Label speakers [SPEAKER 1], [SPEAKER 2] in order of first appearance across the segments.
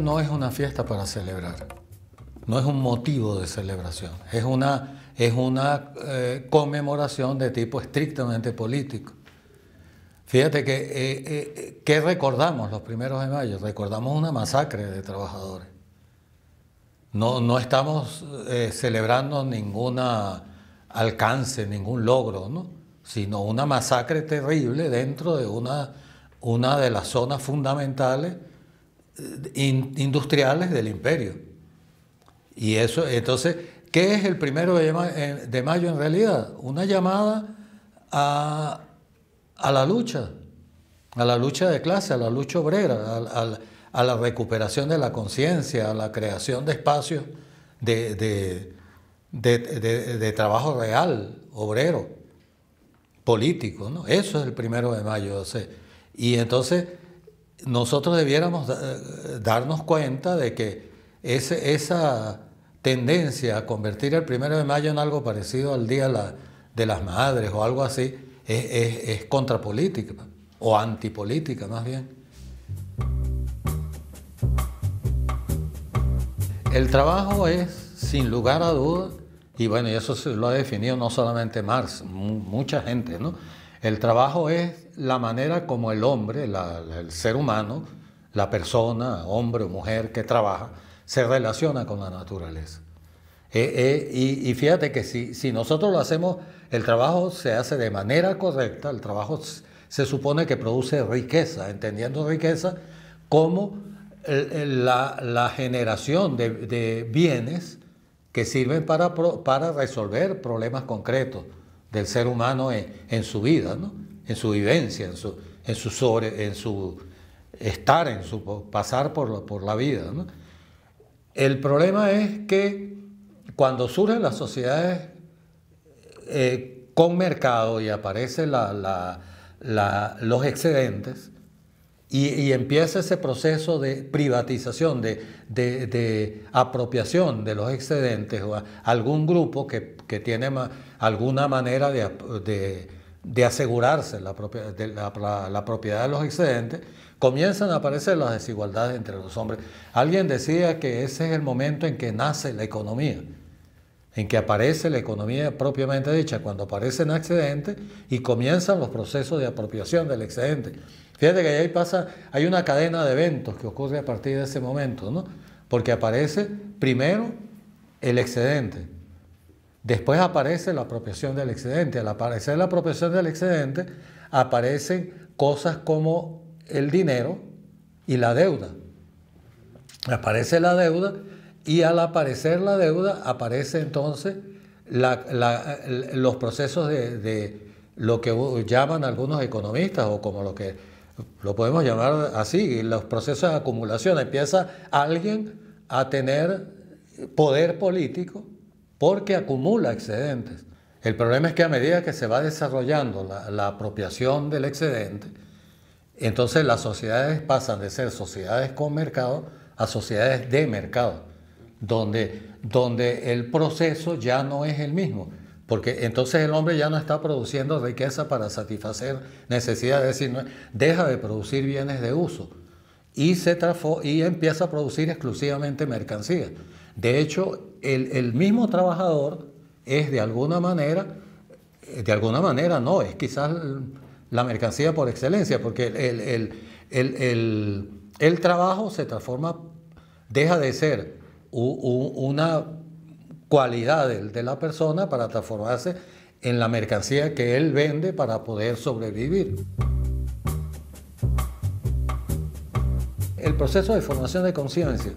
[SPEAKER 1] no es una fiesta para celebrar, no es un motivo de celebración, es una, es una eh, conmemoración de tipo estrictamente político. Fíjate que, eh, eh, ¿qué recordamos los primeros de mayo? Recordamos una masacre de trabajadores. No, no estamos celebrando ningún alcance, ningún logro, ¿no? sino una masacre terrible dentro de una, una de las zonas fundamentales industriales del imperio. Y eso, entonces, ¿qué es el primero de mayo en realidad? Una llamada a, a la lucha, a la lucha de clase, a la lucha obrera, a, la recuperación de la conciencia, a la creación de espacios de, de, trabajo real, obrero, político. ¿no? Eso es el primero de mayo. y entonces nosotros debiéramos eh, darnos cuenta de que esa tendencia a convertir el primero de mayo en algo parecido al Día de las Madres o algo así es, es, es contrapolítica o antipolítica más bien. El trabajo es, sin lugar a dudas, y bueno, y eso lo ha definido no solamente Marx, mucha gente, ¿no? El trabajo es la manera como el hombre, el ser humano, la persona, hombre o mujer que trabaja, se relaciona con la naturaleza. Eh, eh, y, fíjate que si, nosotros lo hacemos, el trabajo se hace de manera correcta, el trabajo se supone que produce riqueza, entendiendo riqueza como la, generación de, bienes que sirven para, resolver problemas concretos del ser humano en, en su vida. ¿no? en su vivencia, en su, en su, sobre, en su estar, en su pasar por, por la vida. El problema es que cuando surgen las sociedades eh, con mercado y aparecen la, los excedentes, y, empieza ese proceso de privatización, de, apropiación de los excedentes o algún grupo que, tiene alguna manera de de asegurarse la, de la, propiedad de los excedentes, comienzan a aparecer las desigualdades entre los hombres. Alguien decía que ese es el momento en que nace la economía, en que aparece la economía propiamente dicha, cuando aparecen excedentes y comienzan los procesos de apropiación del excedente. Fíjate que ahí pasa, hay una cadena de eventos que ocurre a partir de ese momento, ¿no? Porque aparece primero el excedente, Después aparece la apropiación del excedente. Al aparecer la apropiación del excedente, aparecen cosas como el dinero y la deuda. Aparece la deuda y al aparecer la deuda aparece entonces los procesos de, de, lo que llaman algunos economistas o como lo que lo podemos llamar así, los procesos de acumulación. Empieza alguien a tener poder político porque acumula excedentes. El problema es que a medida que se va desarrollando la, apropiación del excedente, entonces las sociedades pasan de ser sociedades con mercado a sociedades de mercado, donde, donde el proceso ya no es el mismo. Porque entonces el hombre ya no está produciendo riqueza para satisfacer necesidades, sino deja de producir bienes de uso y, y empieza a producir exclusivamente mercancías. De hecho, el, mismo trabajador es de alguna manera, de alguna manera no, es quizás la mercancía por excelencia, porque el, trabajo se transforma, deja de ser una cualidad de la persona para transformarse en la mercancía que él vende para poder sobrevivir. El proceso de formación de conciencia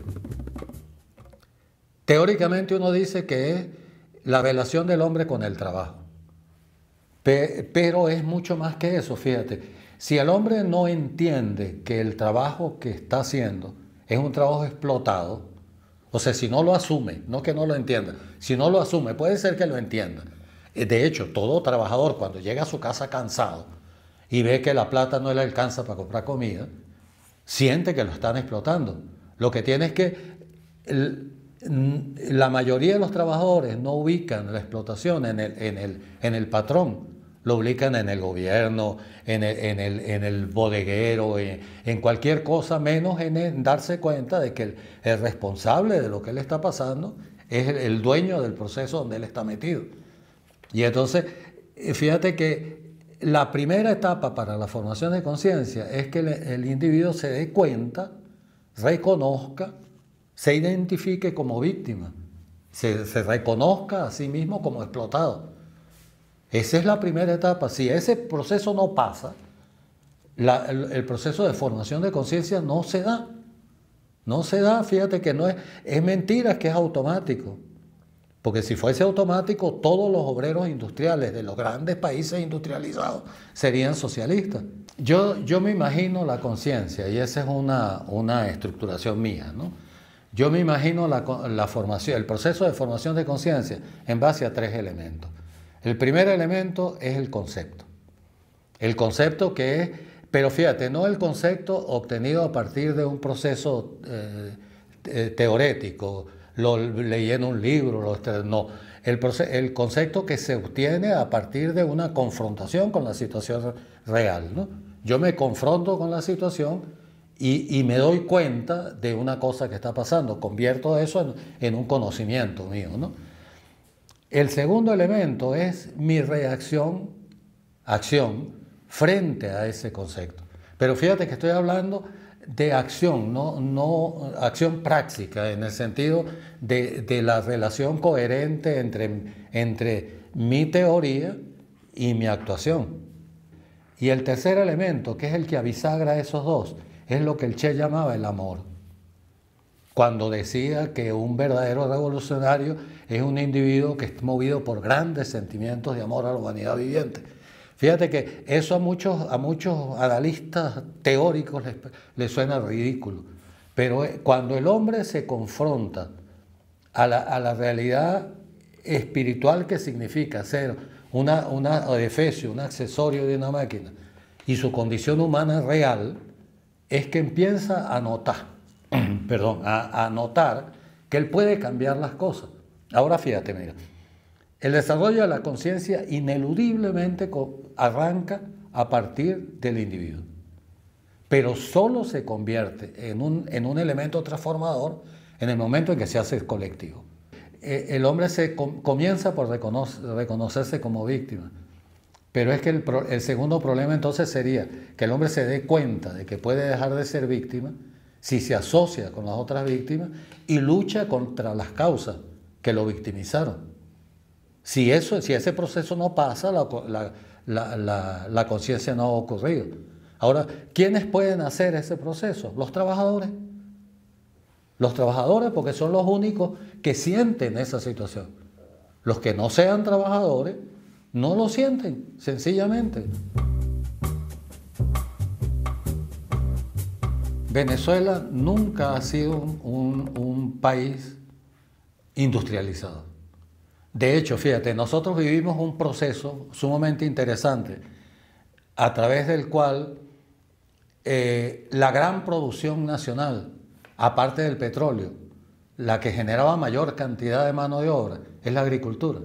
[SPEAKER 1] Teóricamente uno dice que es la relación del hombre con el trabajo. Pero es mucho más que eso, fíjate. Si el hombre no entiende que el trabajo que está haciendo es un trabajo explotado, o sea, si no lo asume, no que no lo entienda, si no lo asume, puede ser que lo entienda. Eh, de hecho, todo trabajador cuando llega a su casa cansado y ve que la plata no le alcanza para comprar comida, siente que lo están explotando. Lo que tiene es que la mayoría de los trabajadores no ubican la explotación en el, en el, en el patrón, lo ubican en el gobierno, en el, en el, bodeguero, eh, en, cualquier cosa, menos en, darse cuenta de que el, el, responsable de lo que le está pasando es el, dueño del proceso donde él está metido. Y entonces, eh, fíjate que la primera etapa para la formación de conciencia es que el individuo se dé cuenta, reconozca, se identifique como víctima, se, reconozca a sí mismo como explotado. Esa es la primera etapa. Si ese proceso no pasa, el, proceso de formación de conciencia no se da. No se da, fíjate que no es, es mentira que es automático. Porque si fuese automático, todos los obreros industriales de los grandes países industrializados serían socialistas. Yo, yo me imagino la conciencia, y esa es una, una estructuración mía, ¿no? Yo me imagino la, formación, el proceso de formación de conciencia en base a tres elementos. El primer elemento es el concepto. El concepto que es, pero fíjate, no el concepto obtenido a partir de un proceso eh, teorético, lo leí en un libro, no. El, concepto que se obtiene a partir de una confrontación con la situación real. Yo me confronto con la situación y, me doy cuenta de una cosa que está pasando, convierto eso en, un conocimiento mío. El segundo elemento es mi reacción, acción, frente a ese concepto. Pero fíjate que estoy hablando de acción, no, acción práctica, en el sentido de, la relación coherente entre, entre mi teoría y mi actuación. Y el tercer elemento, que es el que avisagra esos dos, es lo que el Che llamaba el amor. Cuando decía que un verdadero revolucionario es un individuo que es movido por grandes sentimientos de amor a la humanidad viviente. Fíjate que eso a muchos, a muchos analistas teóricos les, suena ridículo, pero eh, cuando el hombre se confronta a la, realidad espiritual que significa ser una, una un accesorio de una máquina, y su condición humana real, es que empieza a notar, perdón, a, notar que él puede cambiar las cosas. Ahora fíjate, mira, el desarrollo de la conciencia ineludiblemente arranca a partir del individuo, pero solo se convierte en un, en un elemento transformador en el momento en que se hace colectivo. Eh, el hombre se comienza por reconocerse como víctima, pero es que el, segundo problema entonces sería que el hombre se dé cuenta de que puede dejar de ser víctima si se asocia con las otras víctimas y lucha contra las causas que lo victimizaron. Si, eso, si ese proceso no pasa, la, la conciencia no ha ocurrido. Ahora, ¿quiénes pueden hacer ese proceso? Los trabajadores. Los trabajadores porque son los únicos que sienten esa situación. Los que no sean trabajadores no lo sienten, sencillamente. Venezuela nunca ha sido un, país industrializado. De hecho, fíjate, nosotros vivimos un proceso sumamente interesante a través del cual eh, la gran producción nacional, aparte del petróleo, la que generaba mayor cantidad de mano de obra, es la agricultura.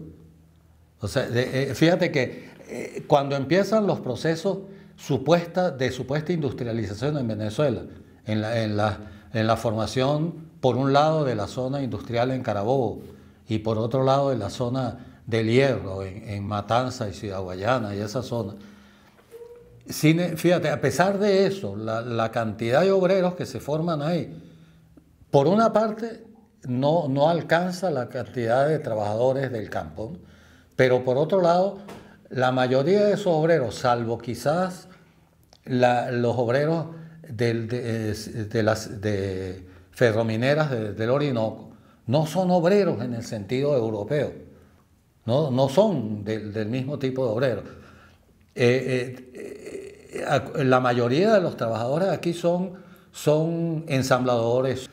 [SPEAKER 1] O sea, eh, fíjate que eh, cuando empiezan los procesos supuesta, de supuesta industrialización en Venezuela, en la, formación, por un lado, de la zona industrial en Carabobo y por otro lado, de la zona del Hierro, en, Matanza y Ciudad Guayana y esa zona. fíjate, a pesar de eso, la, cantidad de obreros que se forman ahí, por una parte, no, no alcanza la cantidad de trabajadores del campo. Pero por otro lado, la mayoría de esos obreros, salvo quizás los obreros de, de, las ferromineras del Orinoco, no son obreros en el sentido europeo, no, no son del, mismo tipo de obreros. Eh, eh, eh, la mayoría de los trabajadores aquí son, son ensambladores.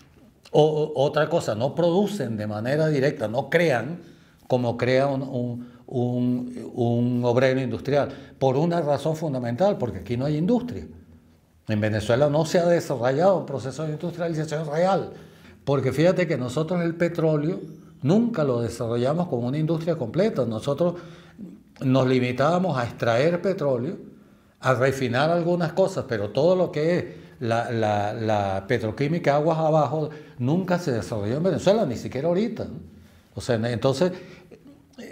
[SPEAKER 1] O, otra cosa, no producen de manera directa, no crean como crea un un, un, obrero industrial, por una razón fundamental, porque aquí no hay industria. En Venezuela no se ha desarrollado un proceso de industrialización real, porque fíjate que nosotros el petróleo nunca lo desarrollamos como una industria completa, nosotros nos limitábamos a extraer petróleo, a refinar algunas cosas, pero todo lo que es la, la, petroquímica aguas abajo nunca se desarrolló en Venezuela, ni siquiera ahorita. O sea, entonces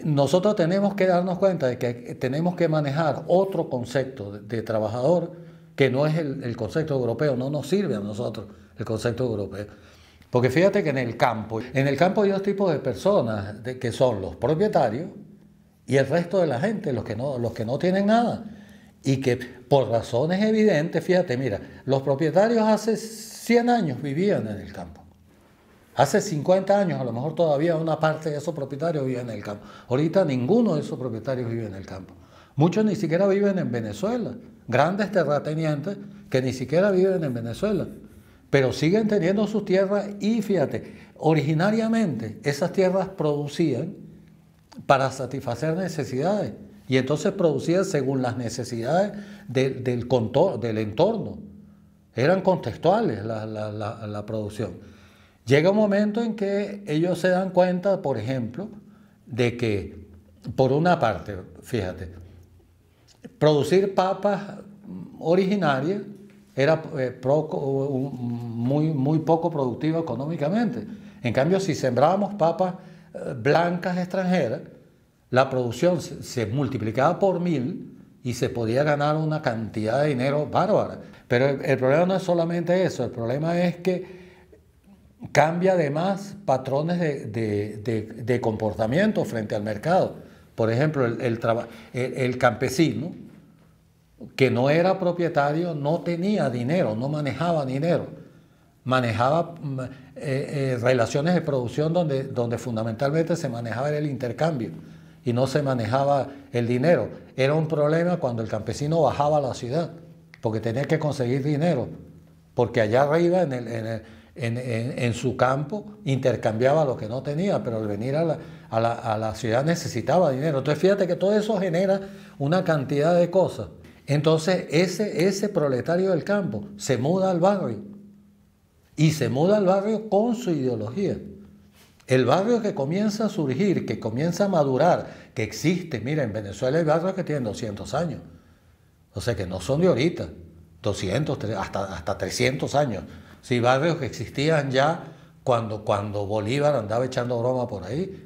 [SPEAKER 1] nosotros tenemos que darnos cuenta de que tenemos que manejar otro concepto de, trabajador que no es el, concepto europeo, no nos sirve a nosotros el concepto europeo. Porque fíjate que en el campo, en el campo hay dos tipos de personas que son los propietarios y el resto de la gente, los que no, los que no tienen nada. Y que por razones evidentes, fíjate, mira, los propietarios hace 100 años vivían en el campo. Hace 50 años a lo mejor todavía una parte de esos propietarios vive en el campo. Ahorita ninguno de esos propietarios vive en el campo. Muchos ni siquiera viven en Venezuela. Grandes terratenientes que ni siquiera viven en Venezuela. Pero siguen teniendo sus tierras y fíjate, originariamente esas tierras producían para satisfacer necesidades. Y entonces producían según las necesidades del, entorno. Eran contextuales la producción. Llega un momento en que ellos se dan cuenta, por ejemplo, de que, por una parte, fíjate, producir papas originarias era eh, muy, poco productiva económicamente. En cambio, si sembrábamos papas eh, blancas extranjeras, la producción se multiplicaba por mil y se podía ganar una cantidad de dinero bárbara. Pero el problema no es solamente eso, el problema es que Cambia además patrones de, comportamiento frente al mercado. Por ejemplo, el, el, campesino, que no era propietario, no tenía dinero, no manejaba dinero, manejaba mm, eh, eh, relaciones de producción donde, donde fundamentalmente se manejaba el intercambio y no se manejaba el dinero. Era un problema cuando el campesino bajaba a la ciudad, porque tenía que conseguir dinero, porque allá arriba en el en, su campo, intercambiaba lo que no tenía, pero al venir a la, ciudad necesitaba dinero. Entonces fíjate que todo eso genera una cantidad de cosas. Entonces ese, ese proletario del campo se muda al barrio y se muda al barrio con su ideología. El barrio que comienza a surgir, que comienza a madurar, que existe, mira, en Venezuela hay barrios que tienen 200 años, o sea que no son de ahorita, 200, hasta, hasta 300 años. Sí, barrios que existían ya cuando, cuando Bolívar andaba echando broma por ahí.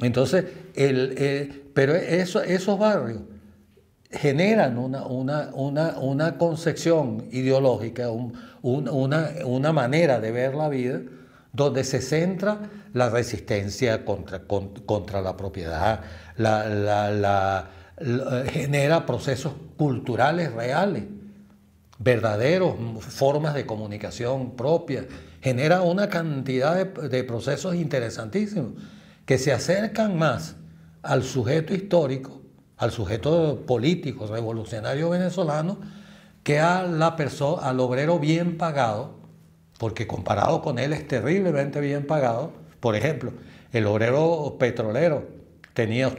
[SPEAKER 1] Entonces, el, eh, pero eso, esos barrios generan una, una, concepción ideológica, una, manera de ver la vida donde se centra la resistencia contra, la propiedad, la, genera procesos culturales reales verdaderos, formas de comunicación propias, genera una cantidad de, procesos interesantísimos que se acercan más al sujeto histórico, al sujeto político, revolucionario venezolano, que a la al obrero bien pagado, porque comparado con él es terriblemente bien pagado. Por ejemplo, el obrero petrolero tenía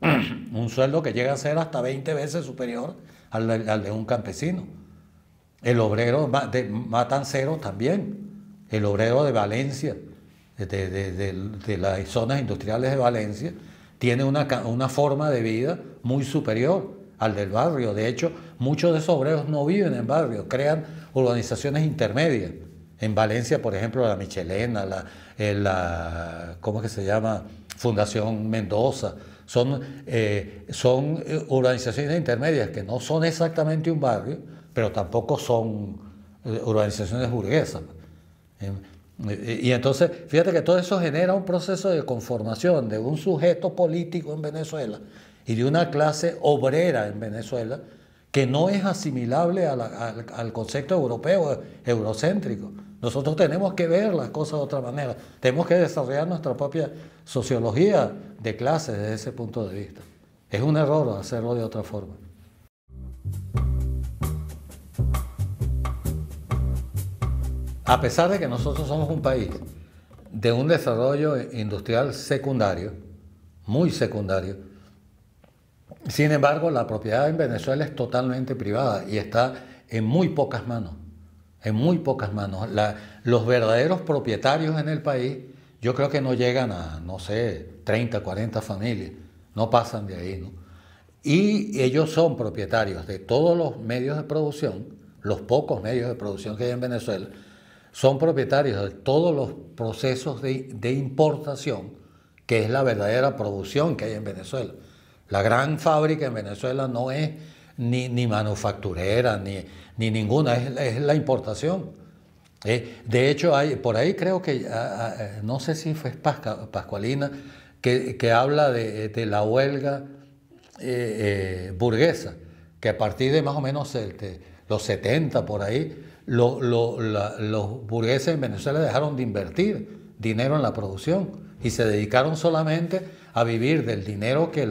[SPEAKER 1] un sueldo que llega a ser hasta 20 veces superior al de un campesino. El obrero de Matancero también, el obrero de Valencia, de, las zonas industriales de Valencia, tiene una, forma de vida muy superior al del barrio. De hecho, muchos de esos obreros no viven en barrios, crean organizaciones intermedias. En Valencia, por ejemplo, la Michelena, la, eh, la ¿cómo que se llama? Fundación Mendoza, son, organizaciones eh, son eh, urbanizaciones intermedias que no son exactamente un barrio, pero tampoco son eh, urbanizaciones burguesas. Eh, eh, y entonces, fíjate que todo eso genera un proceso de conformación de un sujeto político en Venezuela y de una clase obrera en Venezuela que no es asimilable al concepto europeo, eurocéntrico. Nosotros tenemos que ver las cosas de otra manera, tenemos que desarrollar nuestra propia sociología de clase desde ese punto de vista. Es un error hacerlo de otra forma. a pesar de que nosotros somos un país de un desarrollo industrial secundario, muy secundario, sin embargo la propiedad en Venezuela es totalmente privada y está en muy pocas manos, en muy pocas manos. los verdaderos propietarios en el país yo creo que no llegan a, no sé, 30, 40 familias, no pasan de ahí, ¿no? Y ellos son propietarios de todos los medios de producción, los pocos medios de producción que hay en Venezuela, son propietarios de todos los procesos de, importación, que es la verdadera producción que hay en Venezuela. La gran fábrica en Venezuela no es ni, manufacturera, ni, ni ninguna, es, la importación. Eh, de hecho, hay, por ahí creo que, ah, ah, eh, no sé si fue Pascualina, que, habla de, la huelga eh, burguesa, que a partir de más o menos este, los 70 por ahí, los burgueses en Venezuela dejaron de invertir dinero en la producción y se dedicaron solamente a vivir del dinero que,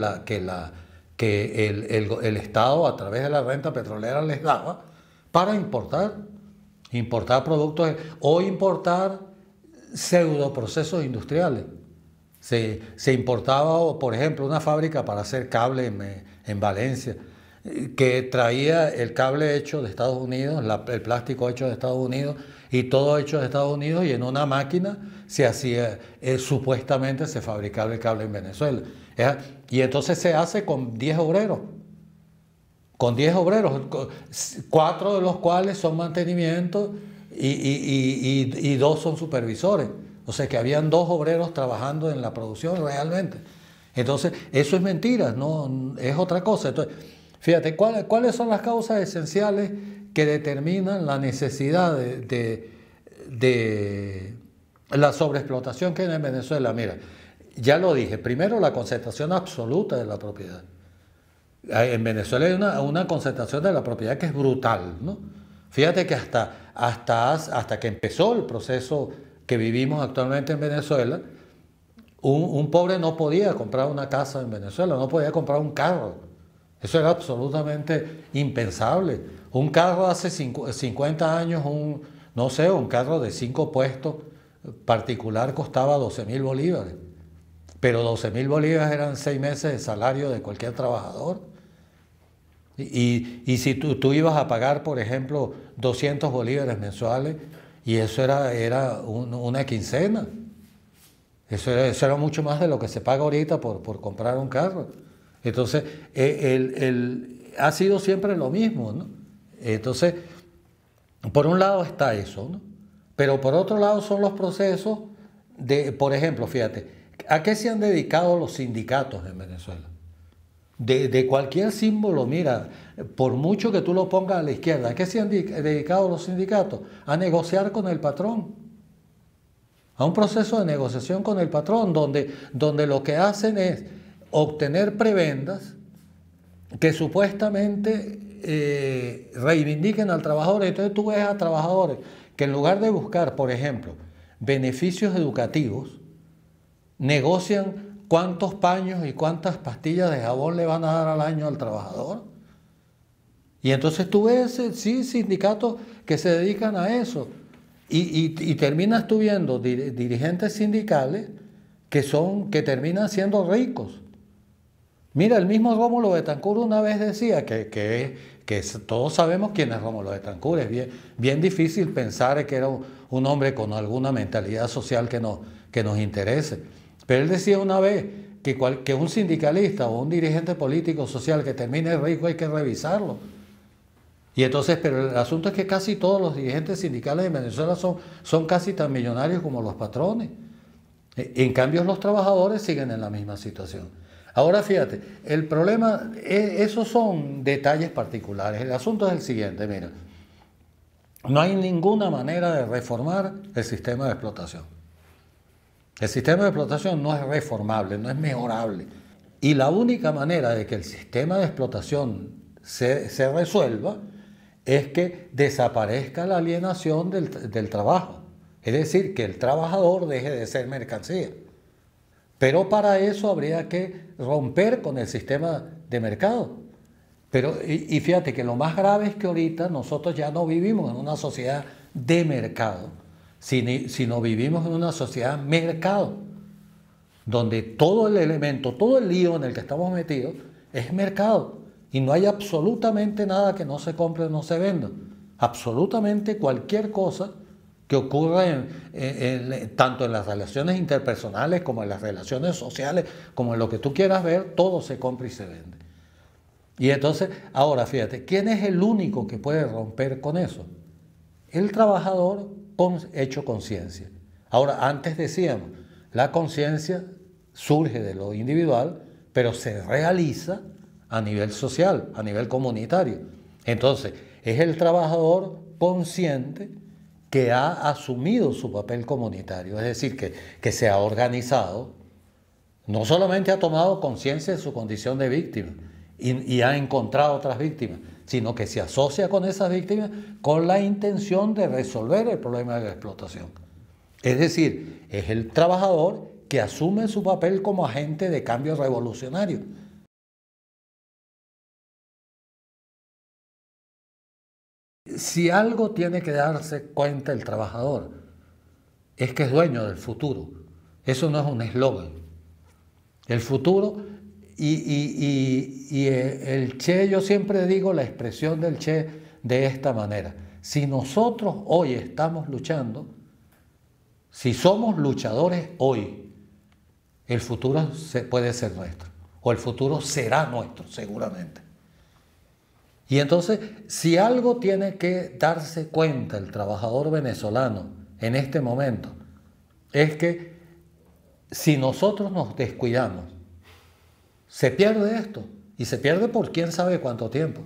[SPEAKER 1] el, Estado a través de la renta petrolera les daba para importar, importar productos o importar pseudo procesos industriales. Se, importaba, por ejemplo, una fábrica para hacer cable en Valencia que traía el cable hecho de Estados Unidos, el plástico hecho de Estados Unidos y todo hecho de Estados Unidos y en una máquina se hacía, eh, supuestamente se fabricaba el cable en Venezuela. Y entonces se hace con 10 obreros, con 10 obreros, cuatro de los cuales son mantenimiento y, dos son supervisores. O sea que habían dos obreros trabajando en la producción realmente. Entonces, eso es mentira, no es otra cosa. Entonces, Fíjate, ¿cuáles son las causas esenciales que determinan la necesidad de, de, la sobreexplotación que hay en Venezuela? Mira, ya lo dije, primero la concentración absoluta de la propiedad. En Venezuela hay una, concentración de la propiedad que es brutal, ¿no? Fíjate que hasta, hasta, hasta que empezó el proceso que vivimos actualmente en Venezuela, un, un, pobre no podía comprar una casa en Venezuela, no podía comprar un carro. Eso era absolutamente impensable. Un carro hace 50 años, un, no sé, un carro de cinco puestos particular costaba 12 mil bolívares. Pero 12 mil bolívares eran seis meses de salario de cualquier trabajador. Y, si tú, ibas a pagar, por ejemplo, 200 bolívares mensuales, y eso era, una quincena. Eso era, mucho más de lo que se paga ahorita por comprar un carro. Entonces, eh, el, ha sido siempre lo mismo, ¿no? Entonces, por un lado está eso, ¿no? Pero por otro lado son los procesos de, por ejemplo, fíjate, ¿a qué se han dedicado los sindicatos en Venezuela? De, cualquier símbolo, mira, por mucho que tú lo pongas a la izquierda, ¿a qué se han dedicado los sindicatos? A negociar con el patrón. A un proceso de negociación con el patrón, donde, donde lo que hacen es obtener prebendas que supuestamente eh, reivindiquen al trabajador. Entonces tú ves a trabajadores que en lugar de buscar, por ejemplo, beneficios educativos, negocian cuántos paños y cuántas pastillas de jabón le van a dar al año al trabajador. Y entonces tú ves, eh, sí, sindicatos que se dedican a eso. Y, terminas tú viendo dirigentes sindicales que, son, que terminan siendo ricos Mira, el mismo Rómulo Betancourt una vez decía que, que, todos sabemos quién es Rómulo Betancourt. Es bien, difícil pensar que era un, hombre con alguna mentalidad social que, que nos interese. Pero él decía una vez que, un sindicalista o un dirigente político social que termine rico hay que revisarlo. Y entonces, pero el asunto es que casi todos los dirigentes sindicales de Venezuela son, son casi tan millonarios como los patrones. E, en cambio, los trabajadores siguen en la misma situación. Ahora fíjate, el problema, e, esos son detalles particulares. El asunto es el siguiente, mira, no hay ninguna manera de reformar el sistema de explotación. El sistema de explotación no es reformable, no es mejorable. Y la única manera de que el sistema de explotación se, resuelva es que desaparezca la alienación del, del trabajo. Es decir, que el trabajador deje de ser mercancía. Pero para eso habría que romper con el sistema de mercado. Pero, y, fíjate que lo más grave es que ahorita nosotros ya no vivimos en una sociedad de mercado, sino, sino vivimos en una sociedad mercado, donde todo el elemento, todo el lío en el que estamos metidos es mercado. Y no hay absolutamente nada que no se compre o no se venda. Absolutamente cualquier cosa que ocurre en, tanto en las relaciones interpersonales como en las relaciones sociales, como en lo que tú quieras ver, todo se compra y se vende. Y entonces, ahora fíjate, ¿quién es el único que puede romper con eso? El trabajador hecho conciencia. Ahora, antes decíamos, la conciencia surge de lo individual, pero se realiza a nivel social, a nivel comunitario. Entonces, es el trabajador consciente que ha asumido su papel comunitario, es decir, que, se ha organizado, no solamente ha tomado conciencia de su condición de víctima y, y, ha encontrado otras víctimas, sino que se asocia con esas víctimas con la intención de resolver el problema de la explotación. Es decir, es el trabajador que asume su papel como agente de cambio revolucionario Si algo tiene que darse cuenta el trabajador, es que es dueño del futuro. Eso no es un eslogan. El futuro y, eh, el Che, yo siempre digo la expresión del Che de esta manera. Si nosotros hoy estamos luchando, si somos luchadores hoy, el futuro puede ser nuestro, o el futuro será nuestro, seguramente. Y entonces, si algo tiene que darse cuenta el trabajador venezolano en este momento, es que si nosotros nos descuidamos, se pierde esto y se pierde por quién sabe cuánto tiempo.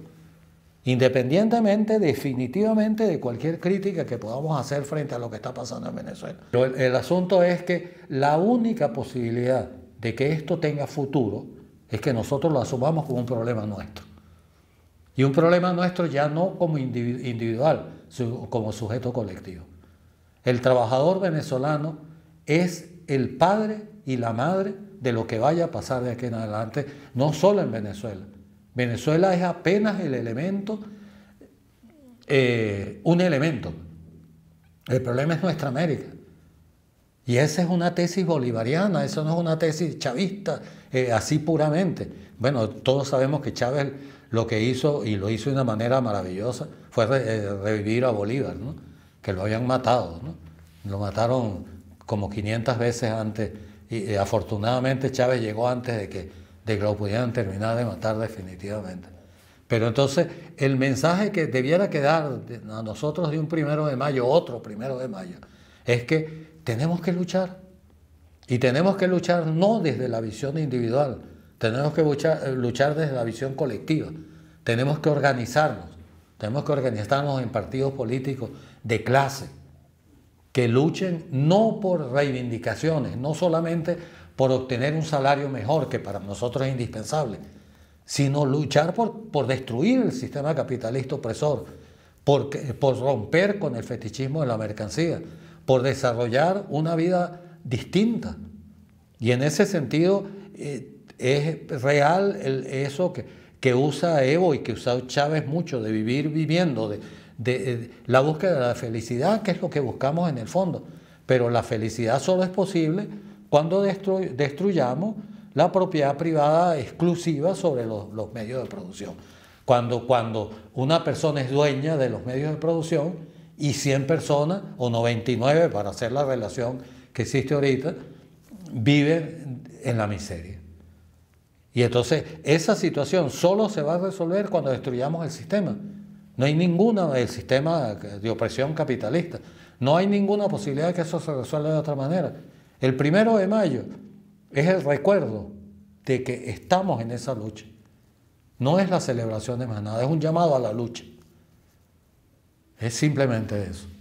[SPEAKER 1] Independientemente, definitivamente, de cualquier crítica que podamos hacer frente a lo que está pasando en Venezuela. el asunto es que la única posibilidad de que esto tenga futuro es que nosotros lo asumamos como un problema nuestro. Y un problema nuestro ya no como individual, sino como sujeto colectivo. El trabajador venezolano es el padre y la madre de lo que vaya a pasar de aquí en adelante, no solo en Venezuela. Venezuela es apenas el elemento, eh, un elemento. El problema es nuestra América. Y esa es una tesis bolivariana, eso no es una tesis chavista, eh, así puramente. Bueno, todos sabemos que Chávez lo que hizo, y lo hizo de una manera maravillosa, fue eh, revivir a Bolívar, que lo habían matado. ¿no? Lo mataron como 500 veces antes, y eh, afortunadamente Chávez llegó antes de que, de que lo pudieran terminar de matar definitivamente. Pero entonces el mensaje que debiera quedar a nosotros de un primero de mayo, otro primero de mayo, es que tenemos que luchar, y tenemos que luchar no desde la visión individual, tenemos que eh, luchar, desde la visión colectiva. Tenemos que organizarnos, tenemos que organizarnos en partidos políticos de clase, que luchen no por reivindicaciones, no solamente por obtener un salario mejor, que para nosotros es indispensable, sino luchar por, por destruir el sistema capitalista opresor, por romper con el fetichismo de la mercancía, por desarrollar una vida distinta. Y en ese sentido eh, es real el, eso que, que, usa Evo y que usa Chávez mucho, de vivir viviendo, de, eh, la búsqueda de la felicidad, que es lo que buscamos en el fondo. Pero la felicidad solo es posible cuando destruyamos la propiedad privada exclusiva sobre los, medios de producción. Cuando, cuando una persona es dueña de los medios de producción y 100 personas, o 99 para hacer la relación que existe ahorita, vive en la miseria. Y entonces esa situación solo se va a resolver cuando destruyamos el sistema. No hay ninguna del sistema de opresión capitalista. No hay ninguna posibilidad de que eso se resuelva de otra manera. El primero de mayo es el recuerdo de que estamos en esa lucha. No es la celebración de más nada, es un llamado a la lucha. Es simplemente eso.